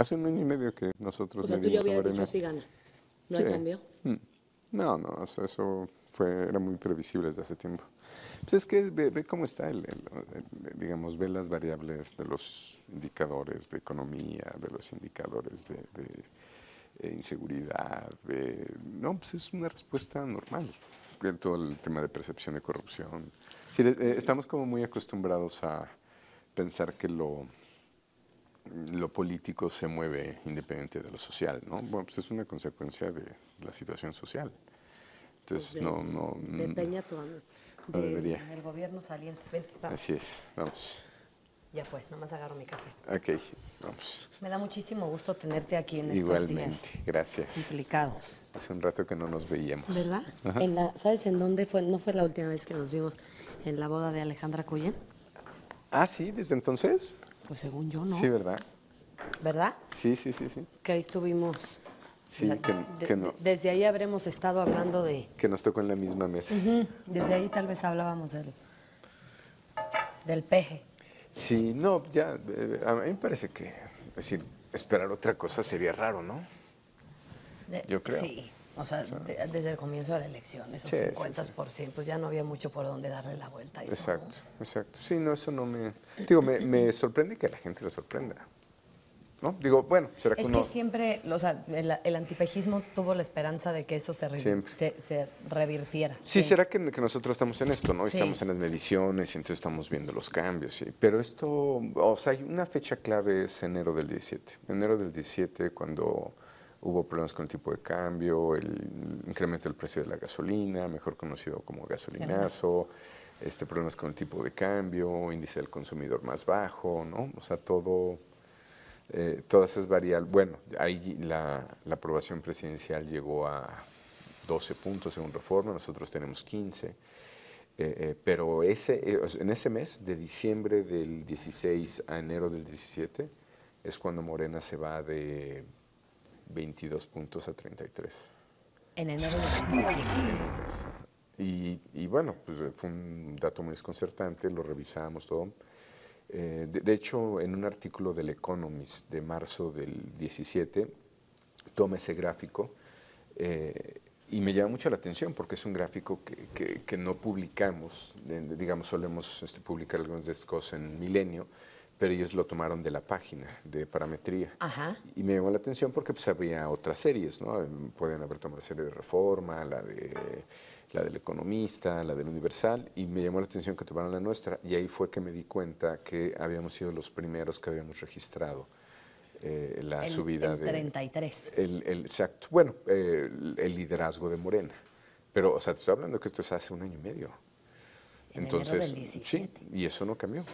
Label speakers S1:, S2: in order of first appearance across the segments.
S1: Hace un año y medio que nosotros... O tú ya habías dicho si gana. ¿No hay cambio? Mm. No, no, eso, fue, era muy previsible desde hace tiempo. Pues es que ve, cómo está, el, digamos, ve las variables de los indicadores de economía, de los indicadores de, de, eh, inseguridad, de, no, pues es una respuesta normal. En todo el tema de percepción de corrupción. Eh, estamos como muy acostumbrados a pensar que lo lo político se mueve independiente de lo social, ¿no? Bueno, pues es una consecuencia de la situación social. Entonces, pues no, no... De mm, Peña
S2: no de, debería. El gobierno saliente. vamos. Así es, vamos. Ya pues, nomás agarro mi café.
S1: Ok, vamos.
S2: Me da muchísimo gusto tenerte aquí en estos Igualmente, gracias. Implicados.
S1: Hace un rato que no nos veíamos. ¿Verdad?
S2: ¿Sabes en dónde fue? No fue la última vez que nos vimos en la boda de Alejandra Cuyen. Ah, sí,
S1: desde entonces.
S2: Pues según yo, ¿no? Sí, ¿verdad? ¿Verdad?
S1: Sí, sí, sí, sí.
S2: Que ahí estuvimos.
S1: Sí, que, no.
S2: Desde ahí habremos estado hablando de...
S1: Que nos tocó en la misma mesa.
S2: Desde ahí tal vez hablábamos del, del peje.
S1: Sí, no, ya, eh, a mí me parece que, es decir, esperar otra cosa sería raro, ¿no?
S2: Yo creo. Sí. O sea, desde el comienzo de la elección, esos 50%, pues ya no había mucho por dónde darle la vuelta Exacto,
S1: exacto. Sí, no, eso no me... Digo, me, me sorprende que la gente lo sorprenda. ¿No? Digo, bueno, será que Es que
S2: siempre, o sea, el, antipejismo tuvo la esperanza de que eso se, se, revirtiera. Sí,
S1: será que, que, nosotros estamos en esto, ¿no? Estamos en las mediciones, y entonces estamos viendo los cambios, ¿sí? Pero esto, o sea, hay una fecha clave es enero del 17. Enero del 17, cuando hubo problemas con el tipo de cambio, el incremento del precio de la gasolina, mejor conocido como gasolinazo, este, problemas con el tipo de cambio, índice del consumidor más bajo, ¿no? O sea, todo, eh, todas esas variables. Bueno, ahí la, aprobación presidencial llegó a 12 puntos según reforma, nosotros tenemos 15. Eh, eh, pero ese, en ese mes, de diciembre del 16 a enero del 17, es cuando Morena se va de 22 puntos a 33. En enero de Y, y bueno, pues eh, fue un dato muy desconcertante, lo revisamos todo. Eh, de, hecho, en un artículo del Economist de marzo del 17, toma ese gráfico eh, y me llama mucho la atención porque es un gráfico que, no publicamos, digamos, solemos este, publicar algunos de estos en Milenio, pero ellos lo tomaron de la página de parametría. Ajá. Y me llamó la atención porque pues, había otras series, ¿no? Eh, pueden haber tomado la serie de Reforma, la de la del Economista, la del Universal, y me llamó la atención que tomaron la nuestra, y ahí fue que me di cuenta que habíamos sido los primeros que habíamos registrado eh, la subida de...
S2: 33.
S1: El, el exacto, bueno, eh, el, liderazgo de Morena. Pero, o sea, te estoy hablando que esto es hace un año y medio.
S2: Entonces, sí,
S1: y eso no cambió.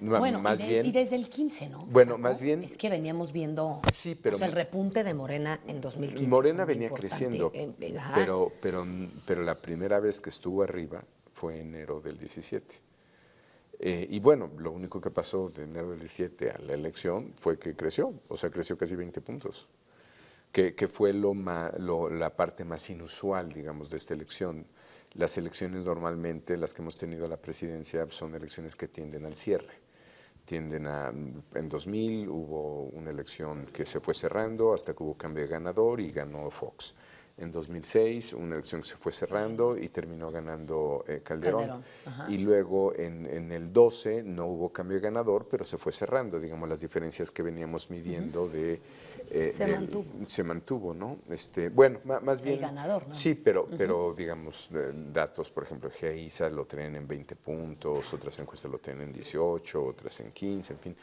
S1: Bueno, más bien. Y
S2: desde el 15, ¿no? Bueno, más bien. Es que veníamos viendo. pero. el repunte de Morena en 2015. Morena venía creciendo. Eh, eh, pero,
S1: pero, pero la primera vez que estuvo arriba fue enero del 17. Eh, y bueno, lo único que pasó de enero del 17 a la elección fue que creció, o sea, creció casi 20 puntos, que, fue lo, la parte más inusual, digamos, de esta elección. Las elecciones normalmente, las que hemos tenido a la presidencia, son elecciones que tienden al cierre tienden a... En 2000 hubo una elección que se fue cerrando hasta que hubo cambio de ganador y ganó Fox en 2006, una elección que se fue cerrando y terminó ganando eh, Calderón. Y luego en, el 12 no hubo cambio de ganador, pero se fue cerrando, digamos, las diferencias que veníamos midiendo de... se, eh, mantuvo. se mantuvo, ¿no? Este, bueno, más bien... El ganador, Sí, pero, pero digamos, eh, datos, por ejemplo, GAISA lo tienen en 20 puntos, otras encuestas lo tienen en 18, otras en 15, en fin,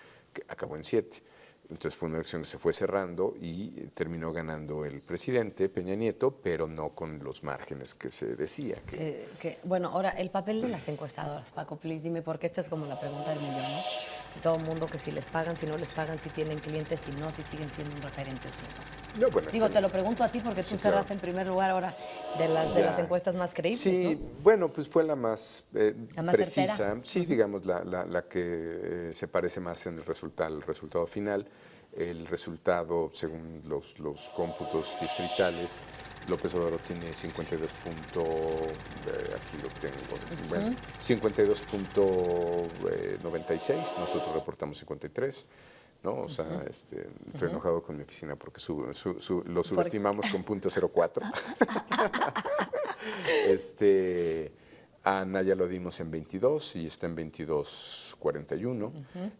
S1: acabó en 7. Entonces fue una elección que se fue cerrando y eh, terminó ganando el presidente Peña Nieto, pero no con los márgenes que se decía.
S2: Que... bueno, ahora, el papel de las encuestadoras, Paco, please, dime, porque esta es como la pregunta del millón, ¿no? Todo mundo que si les pagan, si no les pagan, si tienen clientes, si no, si siguen siendo un referente o si no. Digo, te lo pregunto a ti porque tú cerraste en primer lugar ahora de las, de las encuestas más creíbles. Sí,
S1: bueno, pues fue la más, eh, precisa, sí, digamos, la, que eh, se parece más en el, resultado, el resultado final. El resultado, según los, los cómputos distritales, López Obrador tiene 52 punto, eh, aquí lo tengo, 52.96, eh, nosotros reportamos 53. ¿no? O sea, este, estoy enojado con mi oficina porque lo subestimamos con punto .04. este, a Ana lo dimos en 22 y está en 22.41.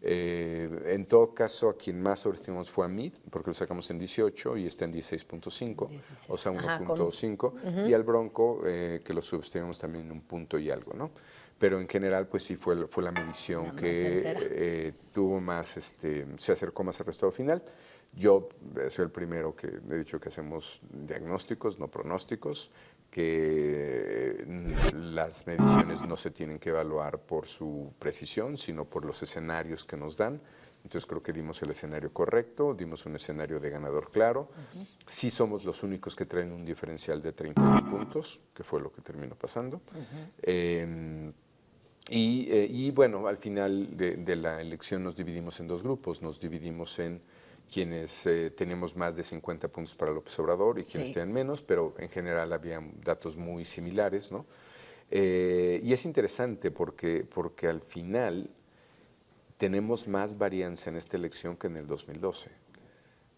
S1: Eh, en todo caso, a quien más sobreestimamos fue a Mid, porque lo sacamos en 18 y está en 16.5, o sea, 1.5. Y al Bronco, eh, que lo subestimamos también en un punto y algo, ¿no? Pero en general, pues sí, fue, fue la medición que eh, tuvo más, este, se acercó más al resultado final. Yo soy el primero que he dicho que hacemos diagnósticos, no pronósticos que mm, las mediciones no se tienen que evaluar por su precisión, sino por los escenarios que nos dan. Entonces creo que dimos el escenario correcto, dimos un escenario de ganador claro. Sí somos los únicos que traen un diferencial de mil puntos, que fue lo que terminó pasando. Em, eh, y, bueno, al final de la elección nos dividimos en dos grupos. Nos dividimos en quienes eh, tenemos más de 50 puntos para López Obrador y quienes tienen menos, pero en general había datos muy similares, ¿no? Eh, y es interesante porque, porque al final tenemos más varianza en esta elección que en el 2012.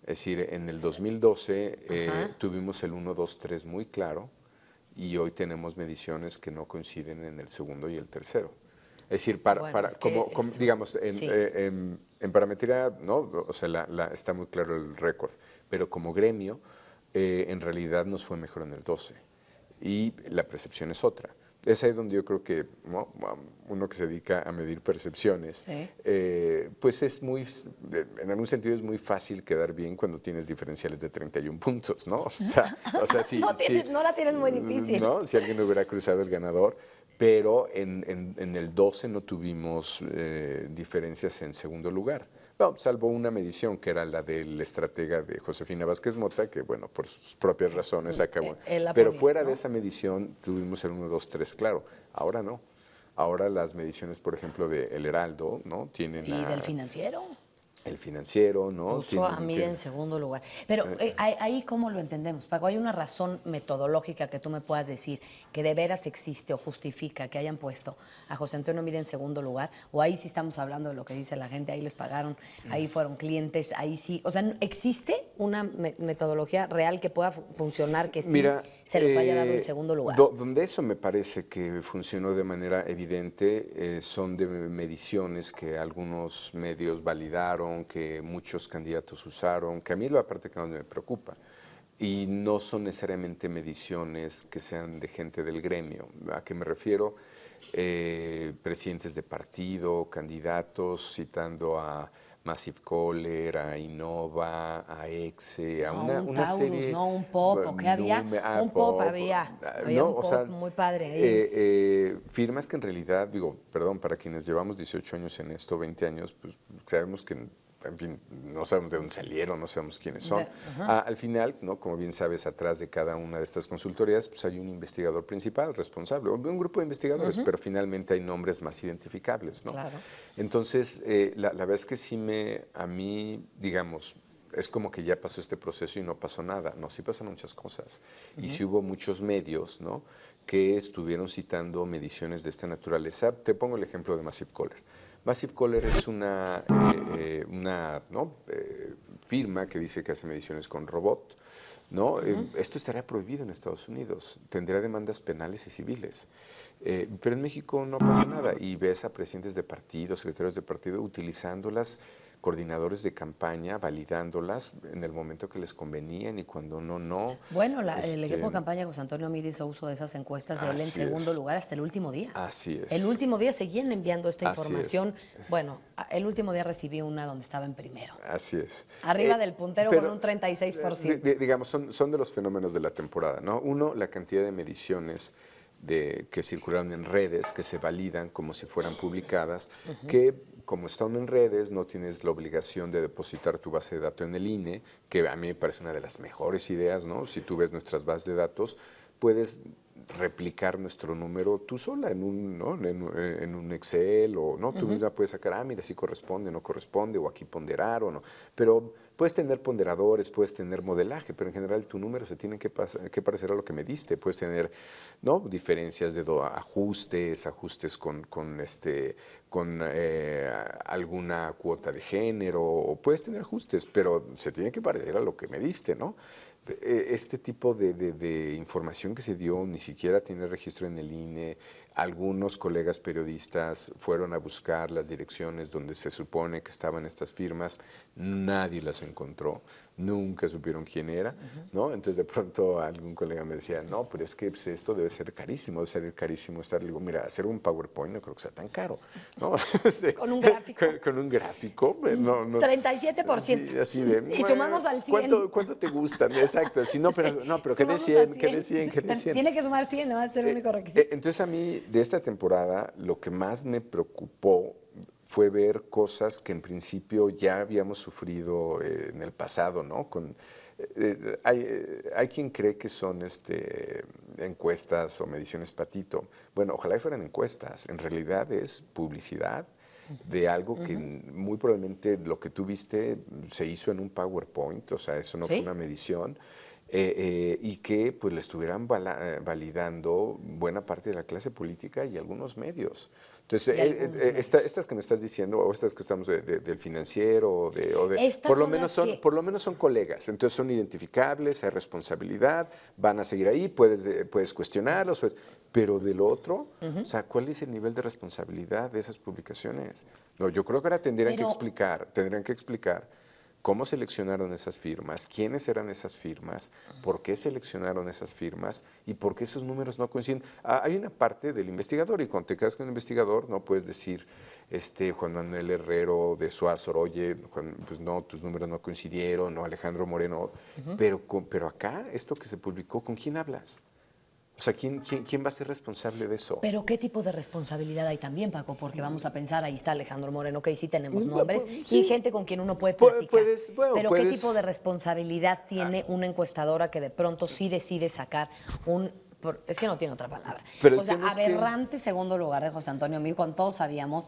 S1: Es decir, en el 2012 eh, tuvimos el 1, 2, 3 muy claro y hoy tenemos mediciones que no coinciden en el segundo y el tercero. Es decir, para, para como, digamos, eh, en, parametría, ¿no? O sea, está muy claro el récord, pero como gremio, eh, en realidad nos fue mejor en el 12 y la percepción es otra. Es ahí donde yo creo que uno que se dedica a medir percepciones, eh, pues es muy, en algún sentido es muy fácil quedar bien cuando tienes diferenciales de 31 puntos, ¿no? O sea, o sea no,
S2: no, la tienes muy difícil.
S1: ¿no? Si alguien hubiera cruzado el ganador, pero en, en, el 12 no tuvimos eh, diferencias en segundo lugar. salvo una medición que era la del estratega de Josefina Vázquez Mota, que bueno, por sus propias razones acabó. Pero fuera de esa medición tuvimos el 1, 2, 3, claro. Ahora no. Ahora las mediciones, por ejemplo, de El Heraldo, ¿no? Tienen ¿Y del
S2: financiero? El
S1: financiero, ¿no? en
S2: segundo lugar. Pero eh, eh, eh. ahí, ¿cómo lo entendemos, Paco? ¿Hay una razón metodológica que tú me puedas decir que de veras existe o justifica que hayan puesto a José Antonio Mide en segundo lugar? ¿O ahí sí estamos hablando de lo que dice la gente, ahí les pagaron, ahí mm. fueron clientes, ahí sí? O sea, ¿existe una metodología real que pueda funcionar, que sí se los haya dado en eh, segundo lugar?
S1: donde eso me parece que funcionó de manera evidente eh, son de mediciones que algunos medios validaron, que muchos candidatos usaron, que a mí es la parte que más me preocupa y no son necesariamente mediciones que sean de gente del gremio. ¿A qué me refiero? Eh, presidentes de partido, candidatos, citando a, Massive Collar, a Innova, a Exe, a una, un serie. No, un pop, ¿qué había? Ah, un pop, había. Ah, había un pop, muy
S2: padre. Eh,
S1: eh, firmas que en realidad, digo, perdón, para quienes llevamos 18 años en esto, 20 años, pues sabemos que en fin, no sabemos de dónde salieron, no sabemos quiénes son. Ah, al final, como bien sabes, atrás de cada una de estas consultorías pues hay un investigador principal, responsable, un grupo de investigadores, pero finalmente hay nombres más identificables. Entonces, eh, la, la, verdad es que sí me, a mí, digamos, es como que ya pasó este proceso y no pasó nada. No, sí pasan muchas cosas. Y sí hubo muchos medios, ¿no? que estuvieron citando mediciones de esta naturaleza. Te pongo el ejemplo de Massive Caller. Massive Caller es una, eh, eh, una ¿no? Eh, firma que dice que hace mediciones con robot. ¿no? esto estaría prohibido en Estados Unidos, tendría demandas penales y civiles. pero en México no pasa nada y ves a presidentes de partido, secretarios de partido utilizándolas coordinadores de campaña validándolas en el momento que les convenían y cuando no, no. Bueno, el este, equipo de campaña
S2: José Antonio Miri hizo uso de esas encuestas en segundo lugar hasta el último día.
S1: Así es. El último
S2: día seguían enviando esta información. Bueno, el último día recibí una donde estaba en primero.
S1: Así es. Arriba eh, del puntero con un
S2: 36%.
S1: Eh, digamos, son, de los fenómenos de la temporada, ¿no? Uno, la cantidad de mediciones. De, que circularon en redes, que se validan como si fueran publicadas, que como están en redes, no tienes la obligación de depositar tu base de datos en el INE, que a mí me parece una de las mejores ideas, ¿no? Si tú ves nuestras bases de datos, puedes replicar nuestro número tú sola en un, en, un Excel o no, tú misma puedes sacar, ah, mira, si corresponde, no corresponde, o aquí ponderar o no. Pero puedes tener ponderadores, puedes tener modelaje, pero en general tu número se tiene que, que parecer a lo que me diste. Puedes tener ¿no? diferencias de ajustes, ajustes con, con este, con eh, alguna cuota de género, o puedes tener ajustes, pero se tiene que parecer a lo que me diste, ¿no? Eh, este tipo de, de, información que se dio ni siquiera tiene registro en el INE, algunos colegas periodistas fueron a buscar las direcciones donde se supone que estaban estas firmas, nadie las encontró, nunca supieron quién era, ¿no? Entonces de pronto algún colega me decía, no, pero es que pues, esto debe ser carísimo, debe ser carísimo estar. Le digo, mira, hacer un PowerPoint no creo que sea tan caro, ¿no? Este, con un gráfico. Con, un gráfico, 37%. Pues, así y sumamos al 100. ¿Cuánto, cuánto te gusta? Exacto, si no, pero, no, pero qué de 100, ¿Qué de 100, Tiene
S2: que sumar 100, ¿no? Es el eh, único requisito.
S1: Eh, entonces a mí de esta temporada lo que más me preocupó fue ver cosas que en principio ya habíamos sufrido eh, en el pasado, ¿no? Con, eh, eh, hay, quien cree que son este, encuestas o mediciones patito. Bueno, ojalá fueran encuestas. En realidad es publicidad de algo que muy probablemente lo que tú viste se hizo en un PowerPoint, o sea, eso no fue una medición. Eh, eh, y que pues le estuvieran eh, validando buena parte de la clase política y algunos medios. Entonces, estas que me estás diciendo, o estas que estamos del financiero, de, por, lo menos son, por lo menos son colegas, entonces son identificables, hay responsabilidad, van a seguir ahí, puedes, puedes cuestionarlos, pues, pero del otro, o sea, ¿cuál es el nivel de responsabilidad de esas publicaciones? No, yo creo que ahora tendrían que explicar, tendrían que explicar cómo seleccionaron esas firmas, quiénes eran esas firmas, por qué seleccionaron esas firmas y por qué esos números no coinciden. Ah, hay una parte del investigador y cuando te quedas con un investigador no puedes decir, este, Juan Manuel Herrero de Suazor, oye, pues no, tus números no coincidieron, o Alejandro Moreno, pero, pero acá, esto que se publicó, ¿con quién hablas? O sea, ¿quién, quién, va a ser responsable de
S2: eso? Pero ¿qué tipo de responsabilidad hay también, Paco? Porque vamos a pensar, ahí está Alejandro Moreno, que ahí sí tenemos nombres pues, y gente con quien uno puede platicar. Pero ¿qué tipo de responsabilidad tiene una encuestadora que de pronto sí decide sacar un es que no tiene otra palabra. o sea, aberrante segundo lugar de José Antonio Mir, cuando todos sabíamos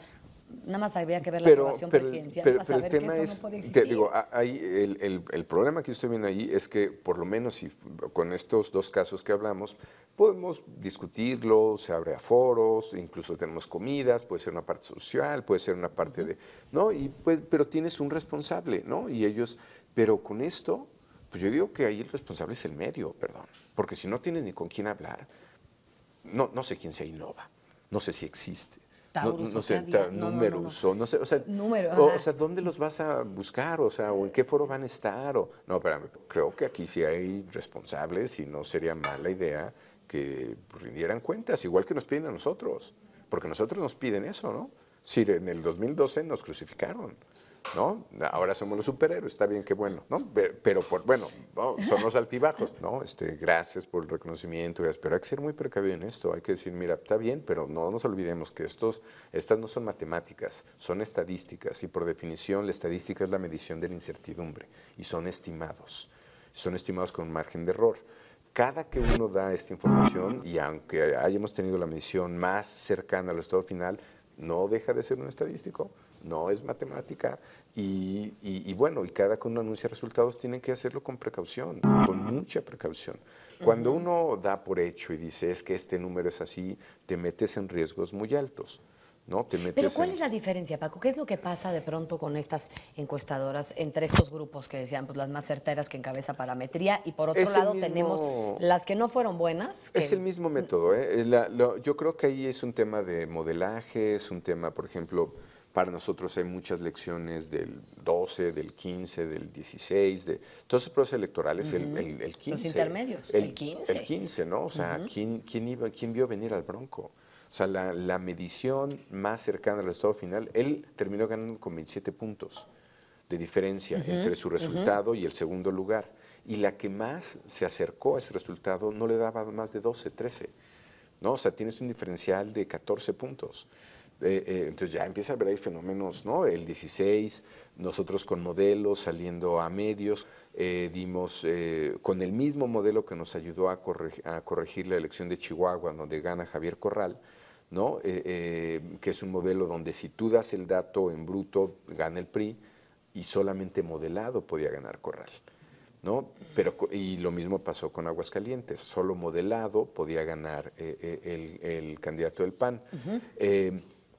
S2: Nada más había que ver la pero, de presidencial. Pero, el tema es, te digo,
S1: hay, el, el, problema que estoy viendo ahí es que, por lo menos si, con estos dos casos que hablamos, podemos discutirlo, se abre a foros, incluso tenemos comidas, puede ser una parte social, puede ser una parte de. ¿no? Y pues, pero tienes un responsable, ¿no? Y ellos. Pero con esto, pues yo digo que ahí el responsable es el medio, perdón. Porque si no tienes ni con quién hablar, no, no sé quién se innova, no sé si existe no, sé, números, no, no, sé, o sea, ¿dónde los vas a buscar? O sea, ¿o en qué foro van a estar? O, no, pero creo que aquí sí hay responsables y no sería mala idea que rindieran cuentas, igual que nos piden a nosotros, porque nosotros nos piden eso, ¿no? Si en el 2012 nos crucificaron. ¿no? Ahora somos los superhéroes, está bien, qué bueno, ¿no? Pero, por, bueno, son los altibajos, ¿no? Este, gracias por el reconocimiento, pero hay que ser muy precavido en esto, hay que decir, mira, está bien, pero no nos olvidemos que estos, estas no son matemáticas, son estadísticas, y por definición la estadística es la medición de la incertidumbre, y son estimados, son estimados con margen de error cada que uno da esta información, y aunque hayamos tenido la medición más cercana al estado final, no deja de ser un estadístico no es matemática. Y, bueno, y cada que uno anuncia resultados tienen que hacerlo con precaución, con mucha precaución. Cuando uno da por hecho y dice es que este número es así, te metes en riesgos muy altos. ¿no? Te metes Pero ¿cuál es
S2: la diferencia, Paco? ¿Qué es lo que pasa de pronto con estas encuestadoras entre estos grupos que decían pues, las más certeras que encabeza parametría y por otro lado tenemos las que no fueron buenas? Es el
S1: mismo método. ¿eh? yo creo que ahí es un tema de modelaje, es un tema, por ejemplo para nosotros hay muchas lecciones del 12, del 15, del 16, de todos proceso procesos electorales, el, el, 15. Los intermedios, el, 15. El 15, ¿no? O sea, ¿quién, quién, iba, vio venir al Bronco? O sea, la, medición más cercana al resultado final, él terminó ganando con 27 puntos de diferencia entre su resultado y el segundo lugar. Y la que más se acercó a ese resultado no le daba más de 12, 13. ¿no? O sea, tienes un diferencial de 14 puntos. Eh, eh, entonces ya empieza a haber ahí fenómenos, ¿no? El 16, nosotros con modelos saliendo a medios, eh, dimos con el mismo modelo que nos ayudó a, corregir, a corregir la elección de Chihuahua, donde gana Javier Corral, ¿no? que es un modelo donde si tú das el dato en bruto, gana el PRI, y solamente modelado podía ganar Corral. ¿No? Pero, y lo mismo pasó con Aguascalientes, solo modelado podía ganar el, candidato del PAN.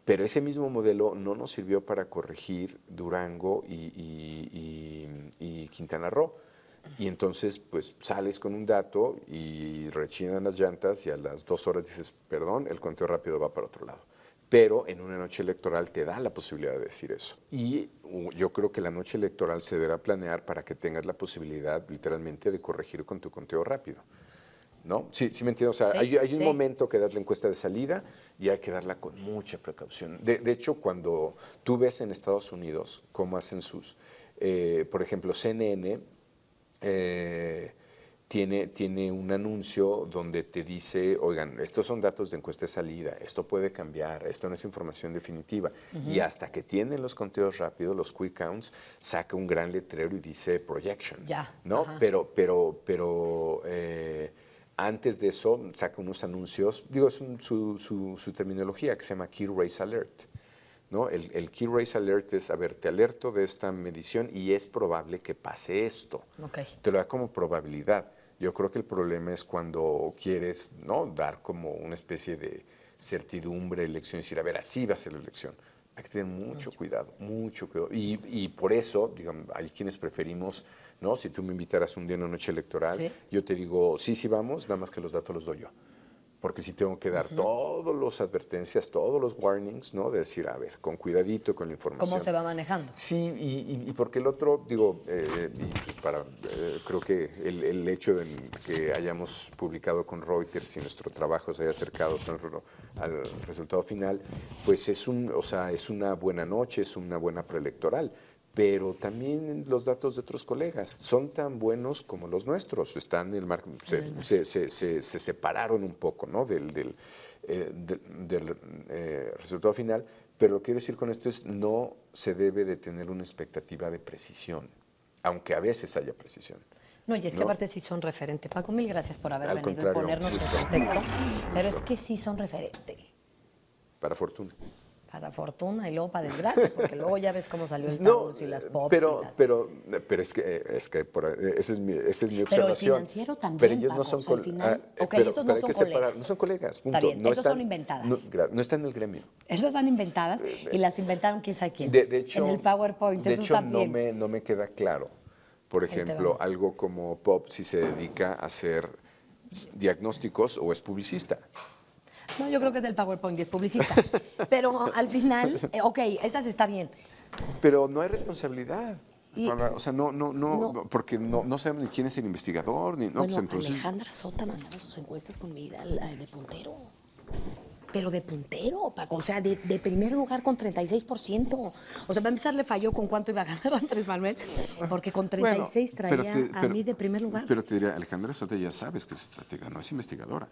S1: Pero ese mismo modelo no nos sirvió para corregir Durango y, y Quintana Roo. Y entonces, pues sales con un dato y rechinan las llantas y a las dos horas dices, perdón, el conteo rápido va para otro lado. Pero en una noche electoral te da la posibilidad de decir eso. Y yo creo que la noche electoral se deberá planear para que tengas la posibilidad literalmente de corregir con tu conteo rápido. ¿No? Sí, sí me entiendo. O sea, hay, un momento que das la encuesta de salida y hay que darla con mucha precaución. De, hecho, cuando tú ves en Estados Unidos cómo hacen sus, eh, por ejemplo, CNN eh, tiene, tiene un anuncio donde te dice, oigan, estos son datos de encuesta de salida, esto puede cambiar, esto no es información definitiva. Y hasta que tienen los conteos rápidos, los quick counts, saca un gran letrero y dice projection. Ya. ¿No? Pero, pero, pero... Eh, antes de eso, saca unos anuncios, digo, es su, terminología que se llama Key Race Alert. ¿no? El, Key Race Alert es, a ver, te alerto de esta medición y es probable que pase esto. Te lo da como probabilidad. Yo creo que el problema es cuando quieres dar como una especie de certidumbre, elección, y decir, a ver, así va a ser la elección. Hay que tener mucho, cuidado, mucho cuidado. Y, y por eso, digamos, hay quienes preferimos ¿no? Si tú me invitaras un día en una noche electoral, yo te digo, sí, sí vamos, nada más que los datos los doy yo. Porque si tengo que dar todos los todas las advertencias, todos los warnings, ¿no? De decir, a ver, con cuidadito con la información. ¿Cómo se
S2: va manejando?
S1: Sí, y, porque el otro, digo, eh, pues, para, eh, creo que el, el, hecho de que hayamos publicado con Reuters y nuestro trabajo se haya acercado al, al resultado final, pues es, un, o sea, es una buena noche, es una buena preelectoral pero también los datos de otros colegas son tan buenos como los nuestros. Están el se, separaron un poco ¿no? del, del, eh, eh, resultado final, pero lo que quiero decir con esto es no se debe de tener una expectativa de precisión, aunque a veces haya precisión.
S2: No, y es que aparte sí son referentes, Paco, mil gracias por haber venido a ponernos en contexto. Pero es que sí son referentes. Para fortuna. Para fortuna y luego para desgracia, porque luego ya ves cómo salió el no, y las pops. Pero,
S1: pero, pero es que, es que esa, es mi, esa es mi observación. Pero el financiero también. Pero ellos no son colegas. no, son colegas. no son Está bien, no están, son inventadas. No, están en el gremio.
S2: Esas están inventadas eh, y las inventaron quién sabe quién. De, hecho, en el PowerPoint. De hecho, no me,
S1: no me queda claro. Por ejemplo, algo como Pop si se dedica a hacer diagnósticos o es publicista.
S2: No, yo creo que es del PowerPoint es publicista. Pero al final, eh, ok, esas está bien.
S1: Pero no hay responsabilidad. o sea, no, no, no, porque no, sabemos ni quién es el investigador, ni no, pues, bueno, Alejandra
S2: Sota mandaba sus encuestas con mi vida de puntero. Pero de puntero, o sea, de, primer lugar con 36%. O sea, para empezar le falló con cuánto iba a ganar Andrés Manuel, porque con 36 traía a mí de primer lugar.
S1: Pero te diría, Alejandra Sota ya sabes que es estratega, no es investigadora.